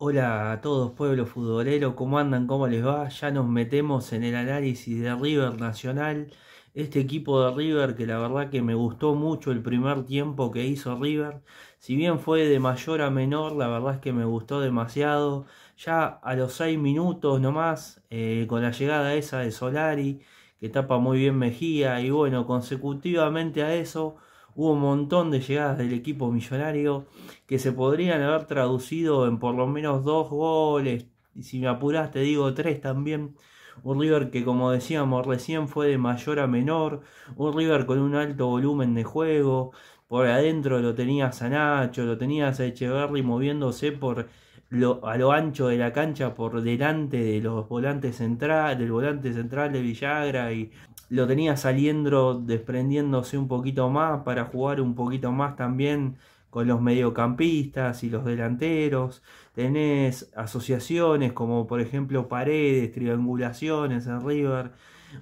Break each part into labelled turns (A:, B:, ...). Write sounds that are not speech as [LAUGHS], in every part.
A: Hola a todos, pueblo futbolero, ¿cómo andan? ¿Cómo les va? Ya nos metemos en el análisis de River Nacional. Este equipo de River que la verdad que me gustó mucho el primer tiempo que hizo River. Si bien fue de mayor a menor, la verdad es que me gustó demasiado. Ya a los 6 minutos nomás, eh, con la llegada esa de Solari, que tapa muy bien Mejía, y bueno, consecutivamente a eso hubo un montón de llegadas del equipo millonario que se podrían haber traducido en por lo menos dos goles, y si me apuraste, te digo tres también. Un River que como decíamos recién fue de mayor a menor, un River con un alto volumen de juego, por adentro lo tenías a Nacho, lo tenías a Echeverry moviéndose por lo, a lo ancho de la cancha por delante de los volantes centrales del volante central de Villagra y lo tenía saliendo desprendiéndose un poquito más para jugar un poquito más también con los mediocampistas y los delanteros. Tenés asociaciones como por ejemplo paredes, triangulaciones en River.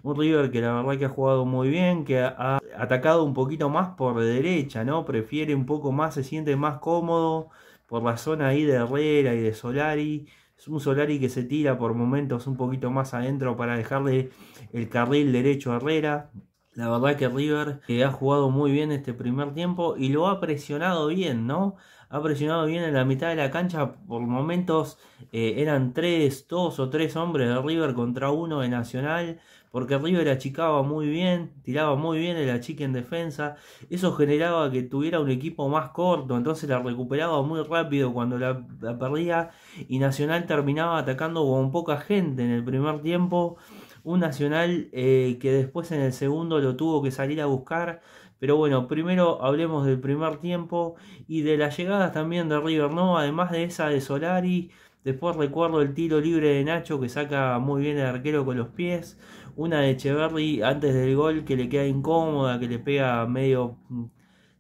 A: Un River que la verdad que ha jugado muy bien, que ha atacado un poquito más por derecha, ¿no? Prefiere un poco más, se siente más cómodo por la zona ahí de Herrera y de Solari es un Solari que se tira por momentos un poquito más adentro para dejarle el carril derecho a Herrera. La verdad que River que ha jugado muy bien este primer tiempo y lo ha presionado bien, ¿no? Ha presionado bien en la mitad de la cancha. Por momentos eh, eran tres, dos o tres hombres de River contra uno de Nacional porque River achicaba muy bien, tiraba muy bien el chica en defensa, eso generaba que tuviera un equipo más corto, entonces la recuperaba muy rápido cuando la, perdía y Nacional terminaba atacando con poca gente en el primer tiempo, un Nacional eh, que después en el segundo lo tuvo que salir a buscar, pero bueno, primero hablemos del primer tiempo y de las llegadas también de River, ¿no? Además de esa de Solari Después recuerdo el tiro libre de Nacho que saca muy bien el arquero con los pies. Una de Echeverry antes del gol que le queda incómoda, que le pega medio mm,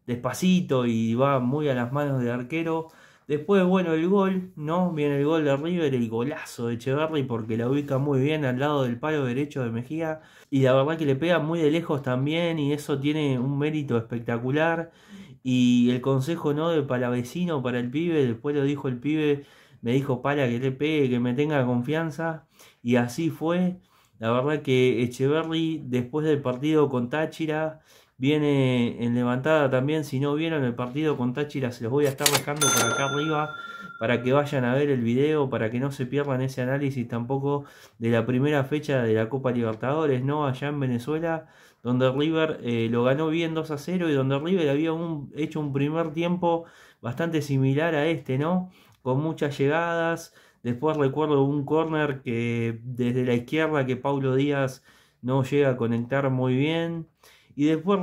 A: despacito y va muy a las manos del arquero. Después, bueno, el gol, ¿no? Viene el gol de River, el golazo de Echeverry porque la ubica muy bien al lado del palo derecho de Mejía. Y la verdad que le pega muy de lejos también y eso tiene un mérito espectacular. Y el consejo, ¿no? De Palavecino para el pibe, después lo dijo el pibe me dijo para que le pegue, que me tenga confianza, y así fue. La verdad que Echeverry, después del partido con Táchira, viene en levantada también. Si no vieron el partido con Táchira, se los voy a estar dejando por acá arriba para que vayan a ver el video, para que no se pierdan ese análisis tampoco de la primera fecha de la Copa Libertadores, ¿no? Allá en Venezuela, donde River eh, lo ganó bien 2 a 0 y donde River había hecho un primer tiempo bastante similar a este, ¿no? con muchas llegadas. Después recuerdo un corner que desde la izquierda que Paulo Díaz no llega a conectar muy bien. Y después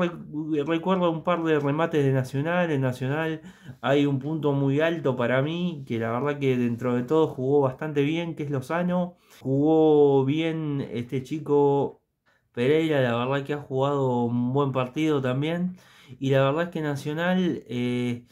A: recuerdo un par de remates de Nacional. En Nacional hay un punto muy alto para mí, que la verdad que dentro de todo jugó bastante bien, que es Lozano. Jugó bien este chico Pereira, la verdad que ha jugado un buen partido también. Y la verdad que Nacional eh,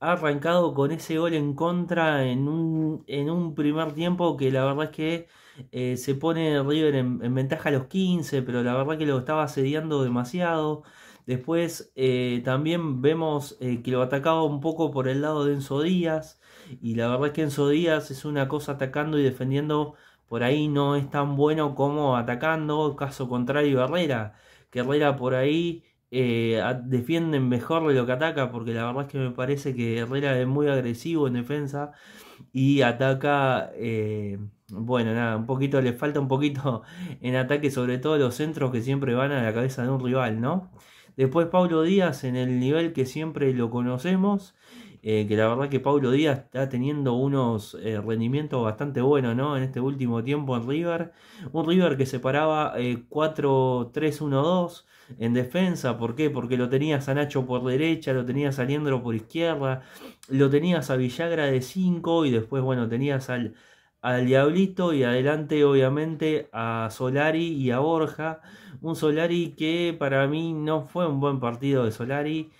A: ha arrancado con ese gol en contra en un, en un primer tiempo que la verdad es que eh, se pone River en, ventaja a los 15, pero la verdad que lo estaba asediando demasiado. Después eh, también vemos eh, que lo atacaba un poco por el lado de Enzo Díaz. Y la verdad es que Enzo Díaz es una cosa atacando y defendiendo por ahí no es tan bueno como atacando. Caso contrario, Herrera. Que Herrera por ahí eh, defienden mejor de lo que ataca, porque la verdad es que me parece que Herrera es muy agresivo en defensa y ataca, eh, bueno, nada, un poquito le falta un poquito [LAUGHS] en ataque, sobre todo los centros que siempre van a la cabeza de un rival, ¿no? Después Paulo Díaz en el nivel que siempre lo conocemos eh, que la verdad que Paulo Díaz está teniendo unos eh, rendimientos bastante buenos ¿no? en este último tiempo en River. Un River que se paraba 4-3-1-2 en defensa. ¿Por qué? Porque lo tenías a Nacho por derecha, lo tenías a Leandro por izquierda, lo tenías a Villagra de 5 y después, bueno, tenías al, al Diablito y adelante obviamente a Solari y a Borja. Un Solari que para mí no fue un buen partido de Solari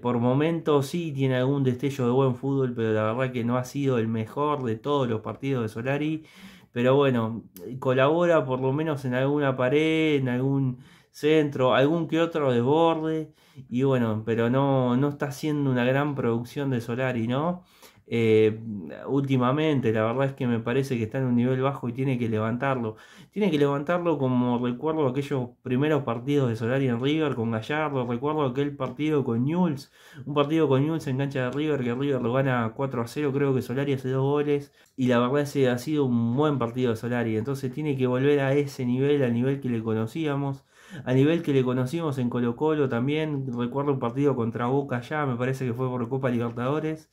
A: por momentos sí tiene algún destello de buen fútbol, pero la verdad que no ha sido el mejor de todos los partidos de Solari. Pero bueno, colabora por lo menos en alguna pared, en algún centro, algún que otro desborde. Y bueno, pero no, no está haciendo una gran producción de Solari, ¿no? Eh, últimamente. La verdad es que me parece que está en un nivel bajo y tiene que levantarlo. Tiene que levantarlo como recuerdo aquellos primeros partidos de Solari en River con Gallardo. Recuerdo aquel partido con Newells. Un partido con Newells en cancha de River que River lo gana 4 a 0. Creo que Solari hace dos goles. Y la verdad es que ha sido un buen partido de Solari. Entonces tiene que volver a ese nivel, al nivel que le conocíamos Al nivel que le conocimos en Colo Colo también. Recuerdo un partido contra Boca ya, me parece que fue por Copa Libertadores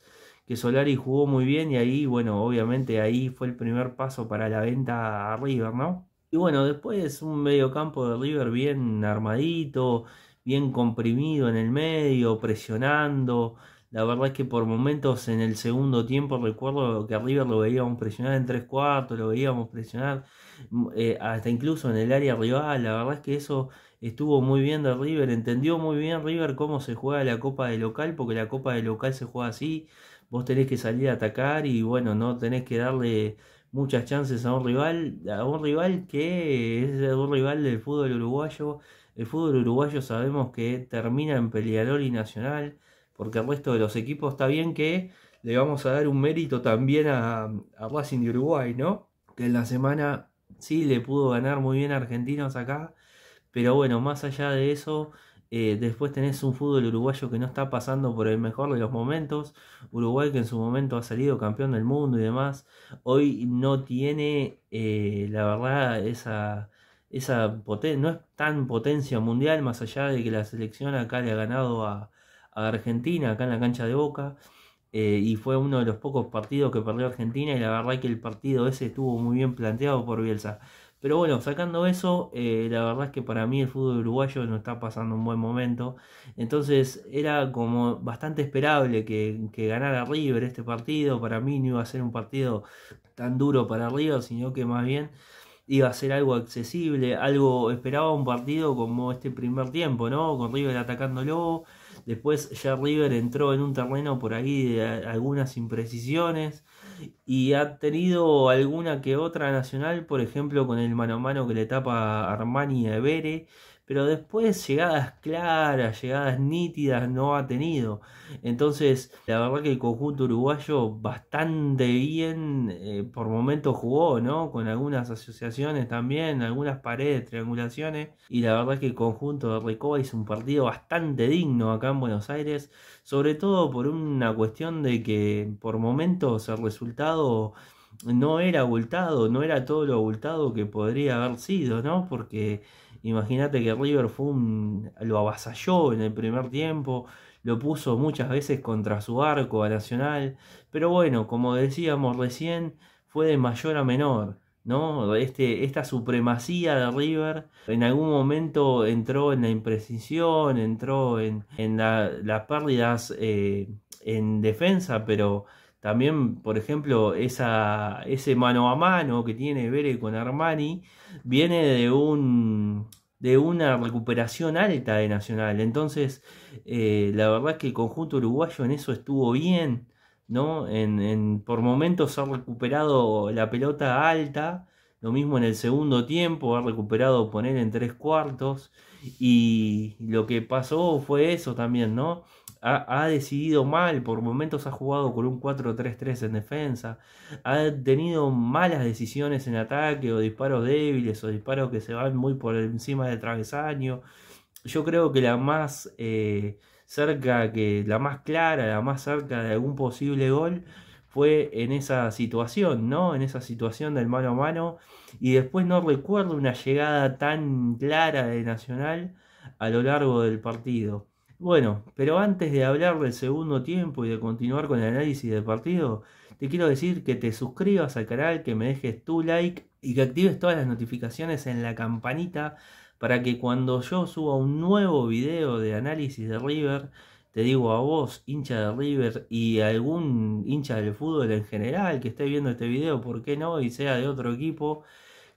A: que Solari jugó muy bien y ahí, bueno, obviamente ahí fue el primer paso para la venta a River, ¿no? Y bueno, después un mediocampo de River bien armadito, bien comprimido en el medio, presionando. La verdad es que por momentos en el segundo tiempo recuerdo que a River lo veíamos presionar en tres cuartos, lo veíamos presionar mm, eh, hasta incluso en el área rival. La verdad es que eso estuvo muy bien de River, entendió muy bien River cómo se juega la Copa de Local, porque la Copa de Local se juega así, vos tenés que salir a atacar y bueno, no tenés que darle muchas chances a un rival, a un rival que es un rival del fútbol uruguayo. El fútbol uruguayo sabemos que termina en peleador y nacional, porque el resto de los equipos está bien que le vamos a dar un mérito también a, a Racing de Uruguay, ¿no? Que en la semana sí le pudo ganar muy bien a Argentinos acá, pero bueno, más allá de eso, eh, después tenés un fútbol uruguayo que no está pasando por el mejor de los momentos. Uruguay que en su momento ha salido campeón del mundo y demás. Hoy no tiene, eh, la verdad, esa, esa no es tan potencia mundial, más allá de que la selección acá le ha ganado a, Argentina, acá en la cancha de Boca. Eh, y fue uno de los pocos partidos que perdió Argentina y la verdad que el partido ese estuvo muy bien planteado por Bielsa. Pero bueno, sacando eso, eh, la verdad es que para mí el fútbol uruguayo no está pasando un buen momento. Entonces era como bastante esperable que, que ganara River este partido. Para mí no iba a ser un partido tan duro para River, sino que más bien iba a ser algo accesible, algo esperaba un partido como este primer tiempo, ¿no? Con River atacándolo, Después ya River entró en un terreno por ahí de algunas imprecisiones y ha tenido alguna que otra nacional, por ejemplo con el mano a mano que le tapa Armani a pero después llegadas claras, llegadas nítidas no ha tenido. Entonces, la verdad que el conjunto uruguayo bastante bien eh, por momentos jugó, ¿no? Con algunas asociaciones también, algunas paredes, triangulaciones, y la verdad que el conjunto de Recoba hizo un partido bastante digno acá en Buenos Aires, sobre todo por una cuestión de que por momentos el resultado no era abultado, no era todo lo abultado que podría haber sido, ¿no? Porque Imagínate que River fue lo avasalló en el primer tiempo, lo puso muchas veces contra su arco a Nacional, pero bueno, como decíamos recién, fue de mayor a menor. ¿no? Este, esta supremacía de River en algún momento entró en la imprecisión, entró en, las pérdidas eh, en defensa, pero también, por ejemplo, esa, ese mano a mano que tiene Vélez con Armani viene de, un, de una recuperación alta de Nacional. Entonces, eh, la verdad es que el conjunto uruguayo en eso estuvo bien, ¿no? En, en, por momentos ha recuperado la pelota alta, lo mismo en el segundo tiempo, ha recuperado poner en tres cuartos. Y lo que pasó fue eso también, ¿no? ha, decidido mal, por momentos ha jugado con un 4-3-3 en defensa, ha tenido malas decisiones en ataque o disparos débiles o disparos que se van muy por encima del travesaño. Yo creo que la más eh, que la más clara, la más cerca de algún posible gol fue en esa situación, ¿no? En esa situación del mano a mano. Y después no recuerdo una llegada tan clara de Nacional a lo largo del partido. Bueno, pero antes de hablar del segundo tiempo y de continuar con el análisis del partido, te quiero decir que te suscribas al canal, que me dejes tu like y que actives todas las notificaciones en la campanita para que cuando yo suba un nuevo video de análisis de River, te digo a vos, hincha de River y algún hincha del fútbol en general que esté viendo este video, ¿por qué no? Y sea de otro equipo,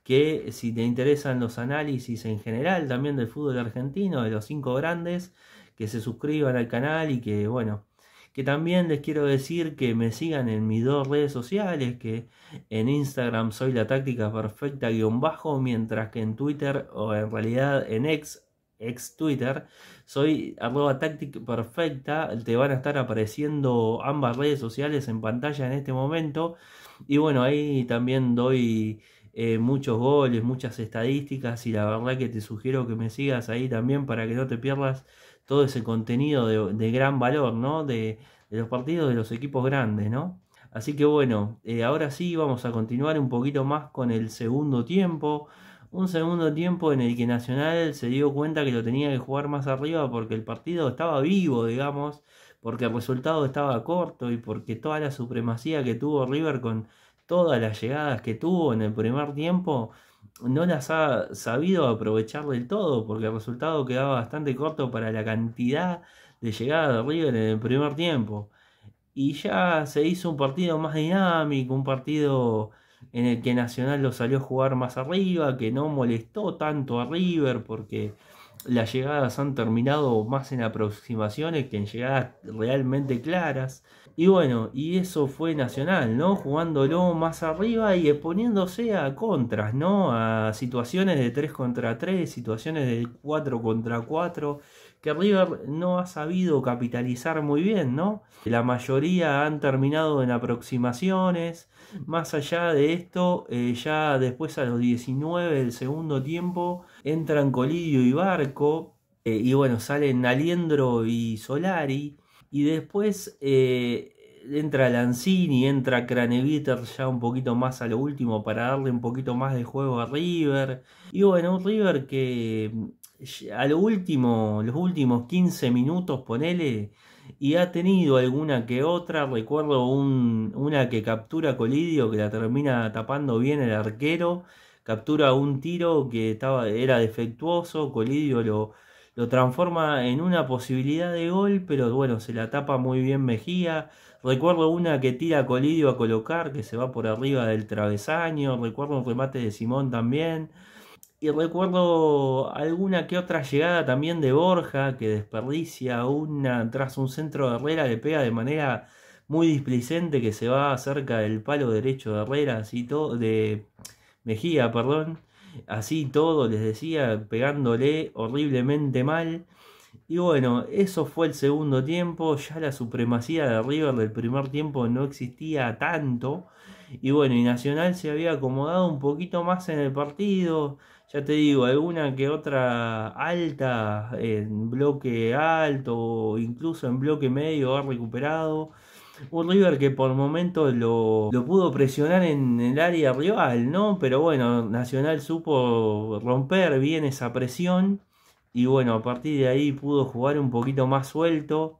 A: que si te interesan los análisis en general también del fútbol argentino, de los cinco grandes, que se suscriban al canal y que, bueno, que también les quiero decir que me sigan en mis dos redes sociales, que en Instagram soy la táctica perfecta guión bajo, mientras que en Twitter o en realidad en ex ex Twitter, soy arroba táctica perfecta, te van a estar apareciendo ambas redes sociales en pantalla en este momento y bueno, ahí también doy eh, muchos goles, muchas estadísticas y la verdad que te sugiero que me sigas ahí también para que no te pierdas todo ese contenido de, gran valor, ¿no? De, los partidos de los equipos grandes, ¿no? Así que bueno, eh, ahora sí vamos a continuar un poquito más con el segundo tiempo. Un segundo tiempo en el que Nacional se dio cuenta que lo tenía que jugar más arriba porque el partido estaba vivo, digamos, porque el resultado estaba corto y porque toda la supremacía que tuvo River con todas las llegadas que tuvo en el primer tiempo no las ha sabido aprovechar del todo, porque el resultado quedaba bastante corto para la cantidad de llegada de River en el primer tiempo. Y ya se hizo un partido más dinámico, un partido en el que Nacional lo salió a jugar más arriba, que no molestó tanto a River porque las llegadas han terminado más en aproximaciones que en llegadas realmente claras. Y bueno, y eso fue Nacional, ¿no? Jugándolo más arriba y exponiéndose a contras, ¿no? A situaciones de 3 contra 3, situaciones de 4 contra 4 que River no ha sabido capitalizar muy bien, ¿no? La mayoría han terminado en aproximaciones. Más allá de esto, eh, ya después a los 19 del segundo tiempo entran Colidio y Barco. Eh, y bueno, salen Aliendro y Solari. Y después eh, entra Lanzini, entra Craneviter ya un poquito más a lo último para darle un poquito más de juego a River. Y bueno, un River que a último, los últimos 15 minutos, ponele, y ha tenido alguna que otra. Recuerdo una que captura Colidio, que la termina tapando bien el arquero. Captura un tiro que estaba, era defectuoso. Colidio lo, lo transforma en una posibilidad de gol, pero bueno, se la tapa muy bien Mejía. Recuerdo una que tira Colidio a colocar, que se va por arriba del travesaño. Recuerdo un remate de Simón también y recuerdo alguna que otra llegada también de Borja, que desperdicia una tras un centro de Herrera, le pega de manera muy displicente que se va cerca del palo derecho de Herrera, así todo, de Mejía, perdón. Así todo, les decía, pegándole horriblemente mal. Y bueno, eso fue el segundo tiempo. Ya la supremacía de River del primer tiempo no existía tanto. Y bueno, y Nacional se había acomodado un poquito más en el partido ya te digo, alguna que otra alta en bloque alto, incluso en bloque medio ha recuperado. Un River que por momentos lo, lo, pudo presionar en el área rival, ¿no? Pero bueno, Nacional supo romper bien esa presión y bueno, a partir de ahí pudo jugar un poquito más suelto.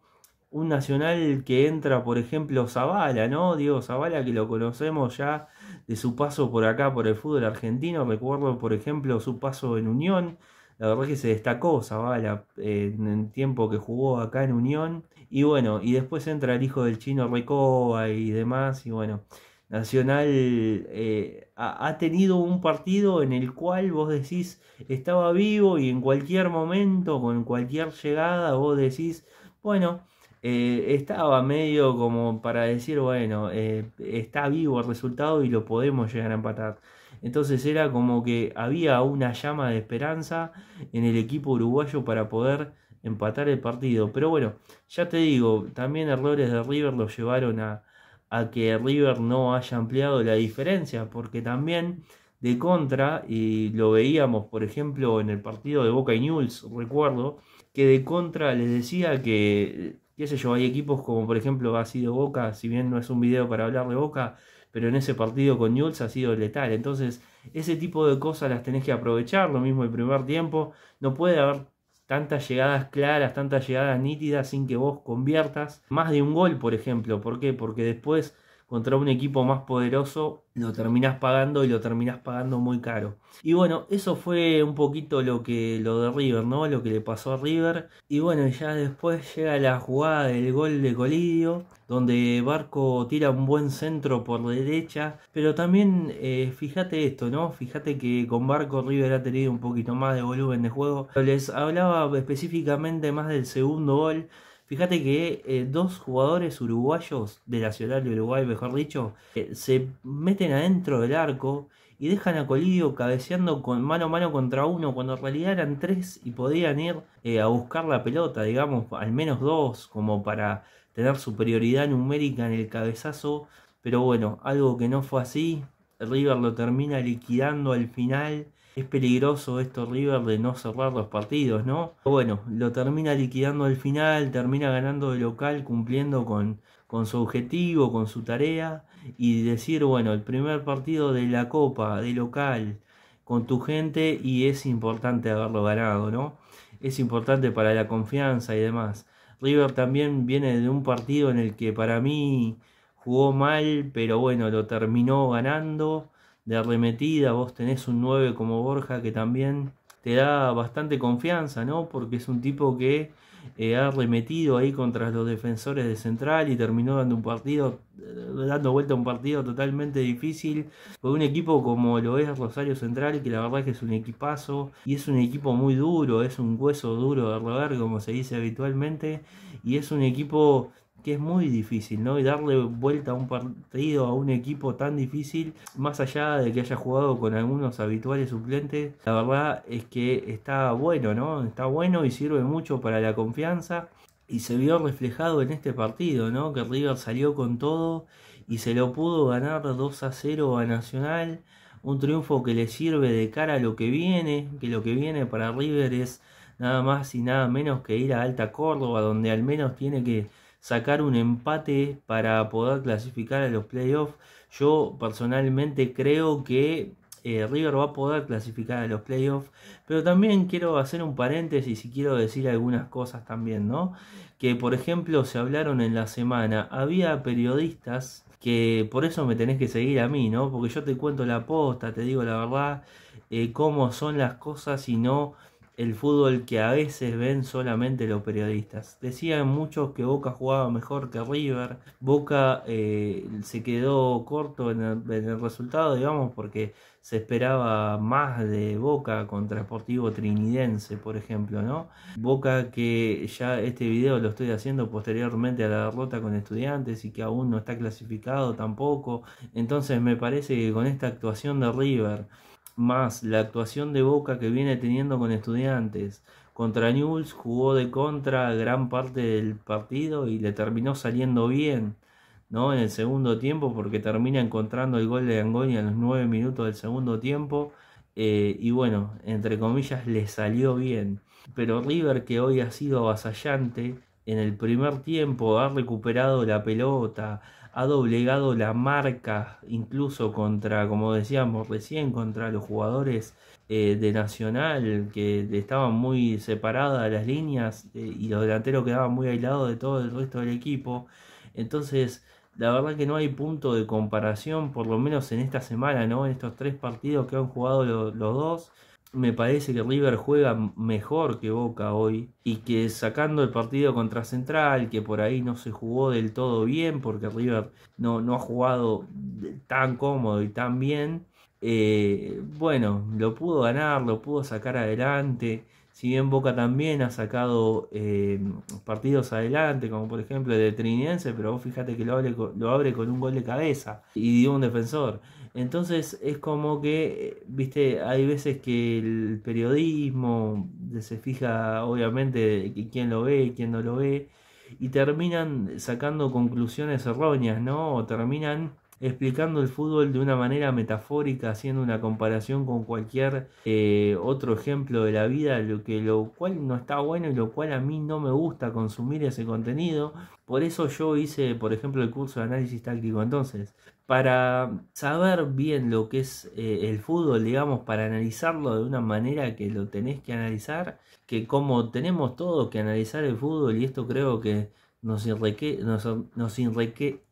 A: Un Nacional que entra, por ejemplo, Zavala, ¿no? Diego Zavala que lo conocemos ya de su paso por acá, por el fútbol argentino. Recuerdo, por ejemplo, su paso en Unión. La verdad es que se destacó Zavala eh, en el tiempo que jugó acá en Unión. Y bueno, y después entra el hijo del chino Recoba y demás. Y bueno, Nacional eh, ha, tenido un partido en el cual vos decís estaba vivo y en cualquier momento, con cualquier llegada, vos decís, bueno, eh, estaba medio como para decir, bueno, eh, está vivo el resultado y lo podemos llegar a empatar. Entonces era como que había una llama de esperanza en el equipo uruguayo para poder empatar el partido. Pero bueno, ya te digo, también errores de River lo llevaron a, a que River no haya ampliado la diferencia, porque también de contra, y lo veíamos por ejemplo en el partido de Boca y Newell's, recuerdo, que de contra les decía que y sé yo, hay equipos como por ejemplo ha sido Boca, si bien no es un video para hablar de Boca, pero en ese partido con Newell's ha sido letal. Entonces, ese tipo de cosas las tenés que aprovechar, lo mismo el primer tiempo, no puede haber tantas llegadas claras, tantas llegadas nítidas sin que vos conviertas más de un gol, por ejemplo, ¿por qué? Porque después contra un equipo más poderoso, lo terminás pagando y lo terminás pagando muy caro. Y bueno, eso fue un poquito lo que lo de River, ¿no? Lo que le pasó a River. Y bueno, ya después llega la jugada del gol de Colidio, donde Barco tira un buen centro por derecha. Pero también eh, fíjate esto, ¿no? Fíjate que con Barco River ha tenido un poquito más de volumen de juego. Les hablaba específicamente más del segundo gol. Fíjate que eh, dos jugadores uruguayos de la Ciudad de Uruguay, mejor dicho, eh, se meten adentro del arco y dejan a Colidio cabeceando con mano a mano contra uno, cuando en realidad eran tres y podían ir eh, a buscar la pelota, digamos, al menos dos, como para tener superioridad numérica en el cabezazo. Pero bueno, algo que no fue así. River lo termina liquidando al final es peligroso esto River de no cerrar los partidos, ¿no? Bueno, lo termina liquidando al final, termina ganando de local, cumpliendo con, con su objetivo, con su tarea, y decir, bueno, el primer partido de la Copa, de local, con tu gente, y es importante haberlo ganado, ¿no? Es importante para la confianza y demás. River también viene de un partido en el que para mí jugó mal, pero bueno, lo terminó ganando de arremetida, vos tenés un 9 como Borja que también te da bastante confianza, ¿no? Porque es un tipo que eh, ha arremetido ahí contra los defensores de central y terminó dando un partido, eh, dando vuelta a un partido totalmente difícil. Con un equipo como lo es Rosario Central, que la verdad es que es un equipazo y es un equipo muy duro, es un hueso duro de roer, como se dice habitualmente, y es un equipo que es muy difícil, ¿no? Y darle vuelta a un partido, a un equipo tan difícil, más allá de que haya jugado con algunos habituales suplentes, la verdad es que está bueno, ¿no? Está bueno y sirve mucho para la confianza. Y se vio reflejado en este partido, ¿no? Que River salió con todo y se lo pudo ganar 2 a 0 a Nacional. Un triunfo que le sirve de cara a lo que viene, que lo que viene para River es nada más y nada menos que ir a Alta Córdoba, donde al menos tiene que sacar un empate para poder clasificar a los playoffs. Yo personalmente creo que eh, River va a poder clasificar a los playoffs, pero también quiero hacer un paréntesis y quiero decir algunas cosas también, ¿no? Que por ejemplo se hablaron en la semana, había periodistas que por eso me tenés que seguir a mí, ¿no? Porque yo te cuento la posta, te digo la verdad, eh, cómo son las cosas y no el fútbol que a veces ven solamente los periodistas. Decían muchos que Boca jugaba mejor que River, Boca eh, se quedó corto en el, resultado, digamos, porque se esperaba más de Boca contra Sportivo Trinidense, por ejemplo, ¿no? Boca que ya este video lo estoy haciendo posteriormente a la derrota con estudiantes y que aún no está clasificado tampoco. Entonces me parece que con esta actuación de River, más la actuación de Boca que viene teniendo con estudiantes. Contra News jugó de contra gran parte del partido y le terminó saliendo bien ¿no? en el segundo tiempo porque termina encontrando el gol de Angonia en los nueve minutos del segundo tiempo eh, y bueno, entre comillas le salió bien. Pero River que hoy ha sido avasallante en el primer tiempo ha recuperado la pelota, ha doblegado la marca, incluso contra, como decíamos recién, contra los jugadores eh, de Nacional, que estaban muy separadas las líneas eh, y los delanteros quedaban muy aislados de todo el resto del equipo. Entonces, la verdad que no hay punto de comparación, por lo menos en esta semana, ¿no? En estos tres partidos que han jugado los dos me parece que River juega mejor que Boca hoy y que sacando el partido contra Central, que por ahí no se jugó del todo bien porque River no, no ha jugado tan cómodo y tan bien, eh, bueno, lo pudo ganar, lo pudo sacar adelante. Si bien Boca también ha sacado eh, partidos adelante, como por ejemplo el de Trinidense, pero vos fíjate que lo abre, lo abre con un gol de cabeza y dio un defensor. Entonces es como que, eh, viste, hay veces que el periodismo se fija obviamente quién lo ve, quién no lo ve, y terminan sacando conclusiones erróneas, ¿no? O terminan explicando el fútbol de una manera metafórica, haciendo una comparación con cualquier eh, otro ejemplo de la vida, lo, que, lo cual no está bueno y lo cual a mí no me gusta consumir ese contenido. Por eso yo hice, por ejemplo, el curso de análisis táctico entonces. Para saber bien lo que es eh, el fútbol, digamos, para analizarlo de una manera que lo tenés que analizar, que como tenemos todo que analizar el fútbol, y esto creo que nos, nos,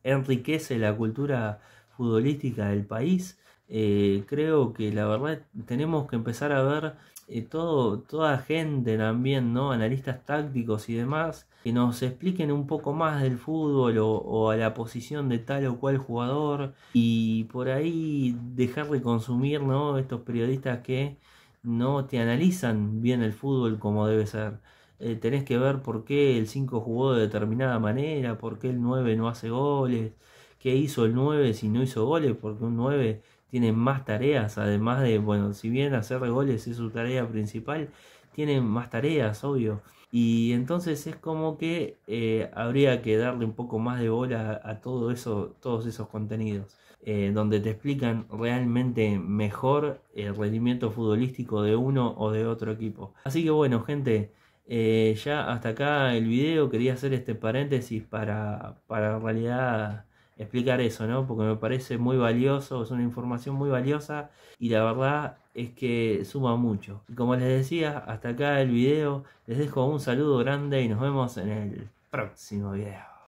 A: enriquece la cultura futbolística del país. Eh, creo que la verdad tenemos que empezar a ver eh, todo, toda gente también, ¿no? analistas tácticos y demás, que nos expliquen un poco más del fútbol o, o, a la posición de tal o cual jugador y por ahí dejar de consumir ¿no? estos periodistas que no te analizan bien el fútbol como debe ser. Eh, tenés que ver por qué el 5 jugó de determinada manera, por qué el 9 no hace goles, qué hizo el 9 si no hizo goles, porque un 9 tiene más tareas, además de, bueno, si bien hacer goles es su tarea principal, tiene más tareas, obvio. Y entonces es como que eh, habría que darle un poco más de bola a, todo eso, todos esos contenidos, eh, donde te explican realmente mejor el rendimiento futbolístico de uno o de otro equipo. Así que bueno, gente, eh, ya hasta acá el video, quería hacer este paréntesis para, para en realidad explicar eso, ¿no? Porque me parece muy valioso, es una información muy valiosa y la verdad es que suma mucho. Y como les decía, hasta acá el video, les dejo un saludo grande y nos vemos en el próximo video.